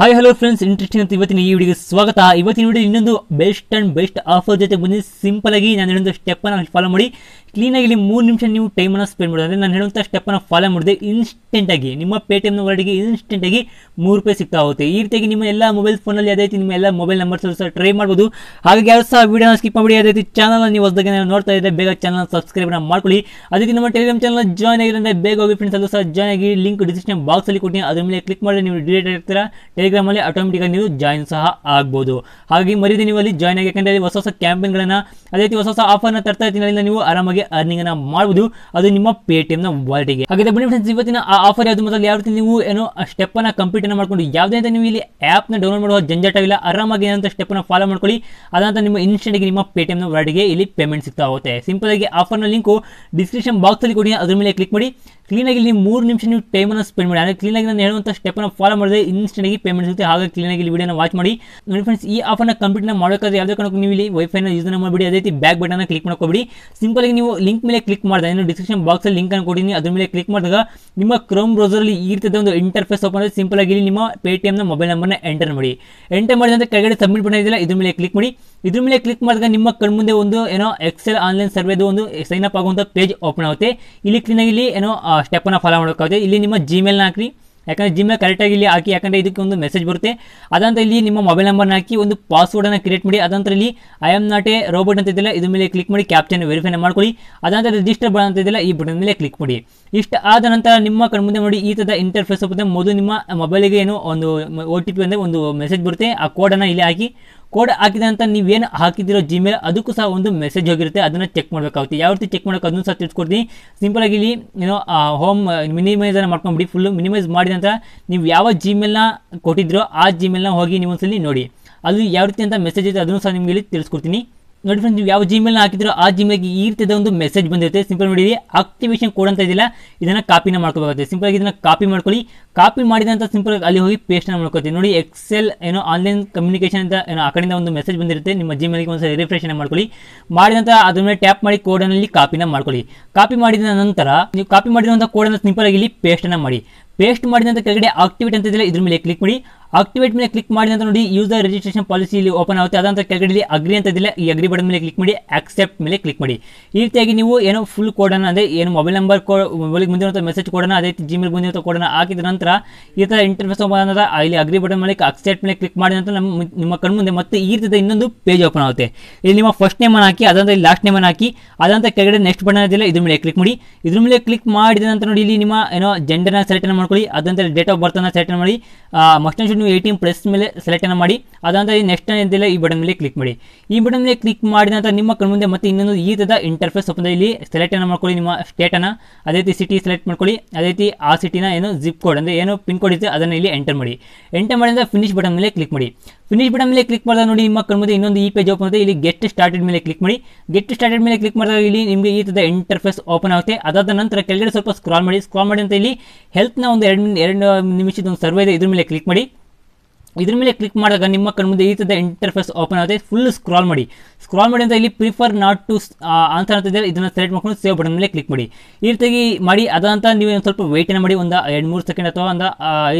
hi hello friends interesting ಅಂತ ಇವತ್ತಿನ ಈ ವಿಡಿಯೋಗೆ ಸ್ವಾಗತ ಇವತ್ತಿನ ವಿಡಿಯೋ ಇನ್ನೊಂದು ಬೆಸ್ಟ್ ಅಂಡ್ ಬೆಸ್ಟ್ ಆಫರ್ ಜೊತೆ ಬಂದು ಸಿಂಪಲ್ ಆಗಿ ನಾನು ಸ್ಟೆಪ್ ಸ್ಟೆಪ್ಪನ್ನು ಫಾಲೋ ಮಾಡಿ ಕ್ಲೀನಾಗಿ ಇಲ್ಲಿ ಮೂರು ನಿಮಿಷ ನೀವು ಟೈಮನ್ನು ಸ್ಪೆಂಡ್ ಅಂದರೆ ನಾನು ಹೇಳುವಂಥ ಸ್ಟೆಪ್ಪನ್ನು ಫಾಲೋ ಮಾಡಿದೆ ಆಗಿ ನಿಮ್ಮ ಪೇಟಿಎಮ್ನ ವರ್ಡಿಗೆ ಆಗಿ ಮೂರು ರೂಪಾಯಿ ಸಿಗ್ತಾ ಹೋಗುತ್ತೆ ಈ ರೀತಿಯಾಗಿ ನಿಮ್ಮ ಎಲ್ಲ ಮೊಬೈಲ್ ಫೋನಲ್ಲಿ ಅದೇ ರೀತಿ ನಿಮ್ಮ ಎಲ್ಲ ಮೊಬೈಲ್ ನಂಬರ್ಸ್ ಸಹ ಟ್ರೈ ಮಾಡ್ಬೋದು ಹಾಗಾಗಿ ಯಾರು ಸಹ ವೀಡಿಯೋನ ಸ್ಕಿಪ್ ಮಾಡಿ ಅದೇ ರೀತಿ ಚಾನಲ್ನ ನೀವು ಹೊಸದಾಗಿ ನೋಡ್ತಾ ಇದ್ದೆ ಬೇಗ ಚಾನಲ್ ಸಬ್ಸ್ಕ್ರೈಬ್ನ ಮಾಡ್ಕೊಳ್ಳಿ ಅದಕ್ಕೆ ರೀತಿ ನಮ್ಮ ಟೆಲಿಗ್ರಾಮ್ ಚಾನಲ್ ಜಾಯ್ನ್ ಆಗಿರೋ ಬೇಗ ಹೋಗಿ ಫ್ರೆಂಡ್ಸ್ ಅಲ್ಲೂ ಸಹ ಜಾಯ್ನ್ ಆಗಿ ಲಿಂಕ್ ಡಿಸ್ಕ್ರಿಪ್ಷನ್ ಬಾಕ್ಸಲ್ಲಿ ಕೊಟ್ಟಿ ಅದ್ರ ಮೇಲೆ ಕ್ಲಿಕ್ ಮಾಡಿ ನೀವು ಡಿಲೇಟ್ ಆಗ್ತೀರಾ ಆಟೋಮೆಟಿಕ್ ಆಗಿ ನೀವು ಜಾಯಿನ್ ಸಹ ಆಗ್ಬೋದು ಹಾಗಾಗಿ ಮರೀದಿ ನೀವು ಅಲ್ಲಿ ಜಾಯ್ನ್ ಆಗಿ ಯಾಕಂದ್ರೆ ಹೊಸ ಹೊಸ ಗಳನ್ನ ಅದೇ ರೀತಿ ಹೊಸ ಹೊಸ ಆಫರ್ ನ ತರ್ತಾ ಇರ್ತೀನಿ ನೀವು ಆರಾಮಾಗಿ ಅರ್ನಿಂಗ್ ಅನ್ನ ಮಾಡಬಹುದು ಅದು ನಿಮ್ಮ ಪೇಟಿಎಂ ನ ಎಮ್ನ ಹಾಗೆ ಬನ್ನಿ ಫ್ರೆಂಡ್ಸ್ ಇವತ್ತಿನ ಆಫರ್ ಯಾವ್ದು ಮೊದಲು ಯಾವ ರೀತಿ ನೀವು ಏನೋ ಸ್ಟೆಪ್ ಕಂಪ್ಲೀಟ್ ಅನ್ನ ಮಾಡ್ಕೊಂಡು ಯಾವುದೇ ಅಂತ ನೀವು ಇಲ್ಲಿ ನ ಡೌನ್ಲೋಡ್ ಮಾಡುವ ಇಲ್ಲ ಆರಾಮಾಗಿ ಏನಂತ ಅನ್ನ ಫಾಲೋ ಮಾಡ್ಕೊಳ್ಳಿ ಅದಂತ ನಿಮ್ಮ ಇನ್ಸ್ಟೆಂಟ್ ನಿಮ್ಮ ಪೇಟಿಎಂ ನ ಎಮ್ನ ಇಲ್ಲಿ ಪೇಮೆಂಟ್ ಸಿಗ್ತಾ ಹೋಗುತ್ತೆ ಸಿಂಪಲ್ ಆಗಿ ಆಫರ್ ನ ಲಿಂಕ್ ಡಿಸ್ಕ್ರಿಪ್ಷನ್ ಅಲ್ಲಿ ಕೊಡಿ ಅದ್ರ ಮೇಲೆ ಕ್ಲಿಕ್ ಮಾಡಿ ಕ್ಲೀನಾಗಿ ನೀವು ಮೂರು ನಿಮಿಷ ನೀವು ಟೈಮನ್ನು ಸ್ಪೆಂಡ್ ಮಾಡಿ ಅಂದರೆ ಕ್ಲೀನಾಗಿ ನಾನು ಹೇಳುವಂಥ ಸ್ಟೆಪ್ನ ಫಾಲೋ ಮಾಡಿದ್ರೆ ಇನ್ಸ್ಟೆಂಟಾಗಿ ಪೇಮೆಂಟ್ ಸಿಗುತ್ತೆ ಹಾಗಾಗಿ ಕ್ಲೀನಾಗಿ ಇಲ್ಲಿ ವಿಡಿಯೋನ ವಾಚ್ ಮಾಡಿ ನೋಡಿ ಫ್ರೆಂಡ್ಸ್ ಈ ಆಫರ್ನ ಕಂಪ್ಲೀಟ್ನ ಮಾಡೋಕ್ಕಾದ್ರೆ ಯಾವುದೇ ಕಾರಣಕ್ಕೂ ನೀವು ಇಲ್ಲಿ ವೈಫೈನ ಯೂಸ್ ಮಾಡಿಬಿಡಿ ಅದೇ ರೀತಿ ಬ್ಯಾಕ್ ಬಟನ್ನ ಕ್ಲಿಕ್ ಮಾಡ್ಕೊಬಿಡಿ ಆಗಿ ನೀವು ಲಿಂಕ್ ಮೇಲೆ ಕ್ಲಿಕ್ ಮಾಡಿದಾಗ ಏನು ಡಿಸ್ಕ್ರಿಪ್ಷನ್ ಬಾಕ್ಸಲ್ಲಿ ಲಿಂಕನ್ನು ಕೊಟ್ಟಿದ್ದೀನಿ ಅದ್ರ ಮೇಲೆ ಕ್ಲಿಕ್ ಮಾಡಿದಾಗ ನಿಮ್ಮ ಕ್ರೋಮ್ ಬ್ರೌಸರಲ್ಲಿ ಈ ರೀತಿಯ ಒಂದು ಇಂಟರ್ಫೇಸ್ ಓಪನ್ ಆದರೆ ಆಗಿ ಇಲ್ಲಿ ನಿಮ್ಮ ಪೇಟಿಎಮ್ನ ಮೊಬೈಲ್ ನಂಬರ್ನ ಎಂಟರ್ ಮಾಡಿ ಎಂಟರ್ ಮಾಡಿದಂತೆ ಕೆಳಗಡೆ ಸಬ್ಮಿಟ್ ಮಾಡಿದಿಲ್ಲ ಇದ್ರ ಮೇಲೆ ಕ್ಲಿಕ್ ಮಾಡಿ ಇದ್ರ ಮೇಲೆ ಕ್ಲಿಕ್ ಮಾಡಿದಾಗ ನಿಮ್ಮ ಮುಂದೆ ಒಂದು ಏನೋ ಎಕ್ಸೆಲ್ ಆನ್ಲೈನ್ ಸರ್ವೇದು ಒಂದು ಸೈನ್ ಅಪ್ ಆಗುವಂಥ ಪೇಜ್ ಓಪನ್ ಆಗುತ್ತೆ ಇಲ್ಲಿ ಕ್ಲೀನಾಗಿ ಇಲ್ಲಿ ಏನೋ ಸ್ಟೆಪ್ಪನ್ನು ಫಾಲೋ ಮಾಡೋಕ್ಕಾಗುತ್ತೆ ಇಲ್ಲಿ ನಿಮ್ಮ ಜಿಮೇಲ್ನ ಹಾಕಿ ಯಾಕಂದರೆ ಜಿಮೇಲ್ ಕರೆಕ್ಟಾಗಿ ಇಲ್ಲಿ ಹಾಕಿ ಯಾಕಂದರೆ ಇದಕ್ಕೆ ಒಂದು ಮೆಸೇಜ್ ಬರುತ್ತೆ ಅದಂತ ಇಲ್ಲಿ ನಿಮ್ಮ ಮೊಬೈಲ್ ನಂಬರ್ನ ಹಾಕಿ ಒಂದು ಪಾಸ್ವರ್ಡನ್ನು ಕ್ರಿಯೇಟ್ ಮಾಡಿ ಅದಂತರ ಇಲ್ಲಿ I am not a robot ಅಂತ ಇದೆಯಲ್ಲ ಇದ್ರ ಮೇಲೆ ಕ್ಲಿಕ್ ಮಾಡಿ ಕ್ಯಾಪ್ಚನ್ ವೆರಿಫೈ ಮಾಡ್ಕೊಳ್ಳಿ ಅದಂತ ರಿಜಿಸ್ಟರ್ ಬಡ ಅಂತ ಇದೆಯಲ್ಲ ಈ ಬಟನ್ ಮೇಲೆ ಕ್ಲಿಕ್ ಮಾಡಿ ಇಷ್ಟು ಆದ ನಂತರ ನಿಮ್ಮ ಕಣ್ಮುಂದೆ ನೋಡಿ ಈ ಥರದ ಇಂಟರ್ಫೇಸ್ ಹೋಗುತ್ತೆ ಮೊದಲು ನಿಮ್ಮ ಮೊಬೈಲಿಗೆ ಏನು ಒಂದು ಒ ಟಿ ಪಿ ಒಂದು ಮೆಸೇಜ್ ಬರುತ್ತೆ ಆ ಕೋಡನ್ನು ಇಲ್ಲಿ ಹಾಕಿ ಕೋಡ್ ಹಾಕಿದಂತ ನೀವು ನೀವೇನು ಹಾಕಿದಿರೋ ಜಿಮೇಲ್ ಅದಕ್ಕೂ ಸಹ ಒಂದು ಮೆಸೇಜ್ ಹೋಗಿರುತ್ತೆ ಅದನ್ನು ಚೆಕ್ ಮಾಡಬೇಕಾಗುತ್ತೆ ಯಾವ ರೀತಿ ಚೆಕ್ ಮಾಡೋಕೆ ಅದನ್ನು ಸಹ ತಿಳಿಸ್ಕೊಡ್ತೀನಿ ಸಿಂಪಲಾಗಿ ಇಲ್ಲಿ ಏನೋ ಹೋಮ್ ಮಿನಿಮೈಸನ್ನು ಮಾಡ್ಕೊಂಡ್ಬಿಡಿ ಫುಲ್ಲು ಮಿನಿಮೈಸ್ ಮಾಡಿದ ನಂತರ ನೀವು ಯಾವ ಜಿಮೇಲ್ನ ಕೊಟ್ಟಿದ್ರೋ ಆ ಜಿಮೇಲ್ನ ಹೋಗಿ ನೀವು ಒಂದ್ಸಲಿ ನೋಡಿ ಅದು ಯಾವ ರೀತಿ ಅಂತ ಮೆಸೇಜ್ ಇದೆ ಅದನ್ನು ಸಹ ನಿಮಗೆ ಇಲ್ಲಿ ತಿಳಿಸ್ಕೊಡ್ತೀನಿ ನೋಡಿ ಫ್ರೆಂಡ್ಸ್ ನೀವು ಯಾವ ಜಿಮೇಲ್ನ ಹಾಕಿದ್ರು ಆ ಜಿಮೇಲ್ಗೆ ಈ ರೀತಿಯ ಒಂದು ಮೆಸೇಜ್ ಬಂದಿರುತ್ತೆ ಸಿಂಪಲ್ ನೋಡಿ ಆಕ್ಟಿವೇಶನ್ ಕೋಡ್ ಅಂತ ಇದೆಯಲ್ಲ ಇದನ್ನು ಕಾಪಿನ ಮಾಡ್ಕೋಬೇಕಾಗುತ್ತೆ ಸಿಂಪಲ್ ಆಗಿ ಇದನ್ನು ಕಾಪಿ ಮಾಡ್ಕೊಳ್ಳಿ ಕಾಪಿ ಮಾಡಿದಂಥ ಸಿಂಪಲ್ ಆಗಿ ಅಲ್ಲಿ ಹೋಗಿ ಪೇಸ್ಟ್ ನ ಮಾಡ್ಕೋತೀವಿ ನೋಡಿ ಎಕ್ಸೆಲ್ ಏನೋ ಆನ್ಲೈನ್ ಕಮ್ಯುನಿಕೇಷನ್ ಅಂತ ಏನೋ ಆ ಕಡೆಯಿಂದ ಒಂದು ಮೆಸೇಜ್ ಬಂದಿರುತ್ತೆ ನಿಮ್ಮ ಜಿಮೇಲ್ಗೆ ಒಂದು ಸರಿ ರಿಫ್ರೆಶ್ ಮಾಡ್ಕೊಳ್ಳಿ ಮಾಡಿದಂಥ ಅದ್ರ ಮೇಲೆ ಟ್ಯಾಪ್ ಮಾಡಿ ಕಾಪಿ ಕಾಪಿನ ಮಾಡ್ಕೊಳ್ಳಿ ಕಾಪಿ ಮಾಡಿದ ನಂತರ ನೀವು ಕಾಪಿ ಮಾಡಿದಂಥ ಕೋಡನ್ನು ಸಿಂಪಲ್ ಆಗಿ ಇಲ್ಲಿ ನ ಮಾಡಿ ಪೇಸ್ಟ್ ಮಾಡಿದಂತ ಕೆಳಗಡೆ ಆಕ್ಟಿವೇಟ್ ಅಂತ ಇದೆಯಲ್ಲ ಇದ್ರ ಮೇಲೆ ಕ್ಲಿಕ್ ಮಾಡಿ ಆಕ್ಟಿವೇಟ್ ಮೇಲೆ ಕ್ಲಿಕ್ ಮಾಡಿ ಅಂತ ನೋಡಿ ಯೂಸರ್ ರಿಜಿಸ್ಟ್ರೇಷನ್ ಪಾಲಿಸಿ ಇಲ್ಲಿ ಓಪನ್ ಆಗುತ್ತೆ ಅದಂತ ಕೆಳಗಡೆ ಅಗ್ರಿ ಅಂತ ಇಲ್ಲ ಈ ಅಗ್ರಿ ಬಟನ್ ಮೇಲೆ ಕ್ಲಿಕ್ ಮಾಡಿ ಆಕ್ಸೆಪ್ಟ್ ಮೇಲೆ ಕ್ಲಿಕ್ ಮಾಡಿ ಈ ರೀತಿಯಾಗಿ ನೀವು ಏನೋ ಫುಲ್ ಅನ್ನ ಅಂದ್ರೆ ಏನು ಮೊಬೈಲ್ ನಂಬರ್ ಮೊಬೈಲ್ ಮೊಬೈಲ್ಗೆ ಅಂತ ಮೆಸೇಜ್ ಕೊಡೋಣ ಅದೇ ರೀತಿ ಜಿಮೇಲ್ ಮುಂದಿರುವಂಥ ಕೊಡೋಣ ಹಾಕಿದ ನಂತರ ಈ ತರ ಇಂಟರ್ಫೇಸ್ ಓಪನ್ ಇಲ್ಲಿ ಅಗ್ರಿ ಬಟನ್ ಮೇಲೆ ಅಕ್ಸೆಪ್ಟ್ ಮೇಲೆ ಕ್ಲಿಕ್ ಮಾಡಿ ನಂತರ ನಮ್ಮ ನಿಮ್ಮ ಮುಂದೆ ಮತ್ತೆ ಈ ರೀತಿಯ ಇನ್ನೊಂದು ಪೇಜ್ ಓಪನ್ ಆಗುತ್ತೆ ಇಲ್ಲಿ ನಿಮ್ಮ ಫಸ್ಟ್ ನೇಮನ್ನು ಹಾಕಿ ಅದಂತ ಇಲ್ಲಿ ಲಾಸ್ಟ್ ನೇಮನ್ನು ಹಾಕಿ ಅದಂತ ಕೆಳಗಡೆ ನೆಕ್ಸ್ಟ್ ಬಟನ್ ಇದೆಲ್ಲ ಇದ್ರ ಮೇಲೆ ಕ್ಲಿಕ್ ಮಾಡಿ ಇದ್ರ ಮೇಲೆ ಕ್ಲಿಕ್ ಮಾಡಿದ ನಂತರ ನೋಡಿ ಇಲ್ಲಿ ನಿಮ್ಮ ಏನೋ ಜೆಂಡರ್ನ ಸೆಲೆಕ್ಟ್ ಮಾಡ್ಕೊಳ್ಳಿ ಅದಂತ ಡೇಟ್ ಆಫ್ ಬರ್ತನ್ನು ಸೆಲೆಕ್ಟ್ ಮಾಡಿ ಮಸ್ಟ್ ನೀವು ಏಯ್ಟೀನ್ ಪ್ಲಸ್ ಮೇಲೆ ಸೆಲೆಕ್ಟನ್ನು ಮಾಡಿ ಅದಾದ ನೆಕ್ಸ್ಟ್ ಇದೆಲ್ಲ ಈ ಬಟನ್ ಮೇಲೆ ಕ್ಲಿಕ್ ಮಾಡಿ ಈ ಬಟನ್ ಮೇಲೆ ಕ್ಲಿಕ್ ಮಾಡಿದ ನಂತರ ನಿಮ್ಮ ಮುಂದೆ ಮತ್ತೆ ಇನ್ನೊಂದು ಈ ರೀತಿಯ ಇಂಟರ್ಫೇಸ್ ಒಪ್ಪಂದ ಇಲ್ಲಿ ಸೆಲೆಕ್ಟನ್ನು ಮಾಡ್ಕೊಳ್ಳಿ ನಿಮ್ಮ ಸ್ಟೇಟನ್ನು ಅದೇ ರೀತಿ ಸಿಟಿ ಸೆಲೆಕ್ಟ್ ಮಾಡ್ಕೊಳ್ಳಿ ಅದೇ ರೀತಿ ಆ ಸಿಟಿನ ಏನು ಜಿಪ್ ಕೋಡ್ ಅಂದರೆ ಏನು ಪಿನ್ ಕೋಡ್ ಇದೆ ಅದನ್ನು ಇಲ್ಲಿ ಎಂಟರ್ ಮಾಡಿ ಎಂಟರ್ ಮಾಡಿದ ಫಿನಿಶ್ ಬಟನ್ ಮೇಲೆ ಕ್ಲಿಕ್ ಮಾಡಿ ಫಿನಿಶ್ ಬಟನ್ ಮೇಲೆ ಕ್ಲಿಕ್ ಮಾಡಿದಾಗ ನೋಡಿ ನಿಮ್ಮ ಮುಂದೆ ಇನ್ನೊಂದು ಈ ಪೇಜ್ ಓಪನ್ ಆಗುತ್ತೆ ಇಲ್ಲಿ ಗೆಟ್ ಸ್ಟಾರ್ಟೆಡ್ ಮೇಲೆ ಕ್ಲಿಕ್ ಮಾಡಿ ಗೆಟ್ ಸ್ಟಾರ್ಟೆಡ್ ಮೇಲೆ ಕ್ಲಿಕ್ ಮಾಡಿದಾಗ ಇಲ್ಲಿ ನಿಮಗೆ ಈ ಥರದ ಇಂಟರ್ಫೇಸ್ ಓಪನ್ ಆಗುತ್ತೆ ಅದಾದ ನಂತರ ಕೆಳಗಡೆ ಸ್ವಲ್ಪ ಸ್ಕ್ರಾಲ್ ಮಾಡಿ ಸ್ಕ್ರಾಲ್ ಮಾಡಿ ಅಂತ ಇಲ್ಲಿ ಹೆಲ್ತ್ನ ಒಂದು ಎರಡು ಎರಡು ನಿಮಿಷದ ಒಂದು ಸರ್ವೆ ಇದೆ ಇದ್ರ ಮೇಲೆ ಕ್ಲಿಕ್ ಮಾಡಿ ಇದ್ರ ಮೇಲೆ ಕ್ಲಿಕ್ ಮಾಡಿದಾಗ ನಿಮ್ಮ ಮುಂದೆ ಈ ಥರದ ಇಂಟರ್ಫೇಸ್ ಓಪನ್ ಆಗುತ್ತೆ ಫುಲ್ ಸ್ಕ್ರಾಲ್ ಮಾಡಿ ಸ್ಕ್ರಾಲ್ ಮಾಡಿ ಅಂತ ಇಲ್ಲಿ ಪ್ರಿಫರ್ ನಾಟ್ ಟು ಅಂತ ಇದೆ ಇದನ್ನು ಸೆಲೆಕ್ಟ್ ಮಾಡ್ಕೊಂಡು ಸೇವ್ ಬಟನ್ ಮೇಲೆ ಕ್ಲಿಕ್ ಮಾಡಿ ಈ ರೀತಿ ಮಾಡಿ ಅದಂತ ನೀವು ಒಂದು ಸ್ವಲ್ಪ ವೆಯ್ಟನ್ನು ಮಾಡಿ ಒಂದು ಎರಡು ಮೂರು ಸೆಕೆಂಡ್ ಅಥವಾ ಒಂದು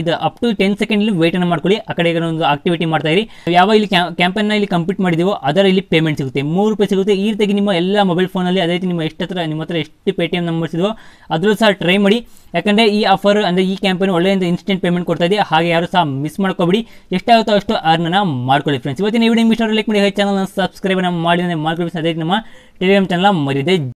ಇದು ಅಪ್ ಟು ಟೆನ್ ಸೆಕೆಂಡಲ್ಲಿ ವೆಯ್ಟನ್ನು ಮಾಡ್ಕೊಳ್ಳಿ ಆ ಕಡೆ ಒಂದು ಆಕ್ಟಿವಿಟಿ ಮಾಡ್ತಾ ಇರಿ ಯಾವ ಇಲ್ಲಿ ಕ್ಯಾಂಪೇನ್ನ ಇಲ್ಲಿ ಕಂಪ್ಲೀಟ್ ಮಾಡಿದೀವೋ ಅದರ ಇಲ್ಲಿ ಪೇಮೆಂಟ್ ಸಿಗುತ್ತೆ ಮೂರು ರೂಪಾಯಿ ಸಿಗುತ್ತೆ ಈ ರೀತಿ ನಿಮ್ಮ ಎಲ್ಲ ಮೊಬೈಲ್ ಫೋನಲ್ಲಿ ಅದೇ ರೀತಿ ನಿಮ್ಮ ಎಷ್ಟು ಹತ್ರ ನಿಮ್ಮ ಹತ್ರ ಎಷ್ಟು ಪೇಟಿಎಮ್ ನಂಬರ್ಸ್ ಅದರಲ್ಲೂ ಸಹ ಟ್ರೈ ಮಾಡಿ ಯಾಕಂದ್ರೆ ಈ ಆಫರ್ ಅಂದ್ರೆ ಈ ಕ್ಯಾಂಪೇನ್ ಒಳ್ಳೆಯಿಂದ ಇನ್ಸ್ಟೆಂಟ್ ಪೇಮೆಂಟ್ ಕೊಡ್ತಾ ಇದೆ ಹಾಗೆ ಯಾರು ಸಹ ಮಿಸ್ ಮಾಡ್ಕೋಬಿಡಿ ಎಷ್ಟಾಗುತ್ತೋ ಅಷ್ಟು ಅನ್ನ ಮಾಡ್ಕೊಳ್ಳಿ ಫ್ರೆಂಡ್ಸ್ ಇವತ್ತಿನ ವಿಡಿಯೋ ಮಿಸ್ಟರ್ ಲೈಕ್ ಮಾಡಿ ಚಾನಲ್ ಸಬ್ಸ್ಕ್ರೈಬ್ ಮಾಡಿ ಮಾಡ್ಕೊಳ್ಳಿ ಅದೇ ನಮ್ಮ ಟೆಲಿಗ್ರಾಮ್ ಚಾನಲ್ ಮರಿದೆ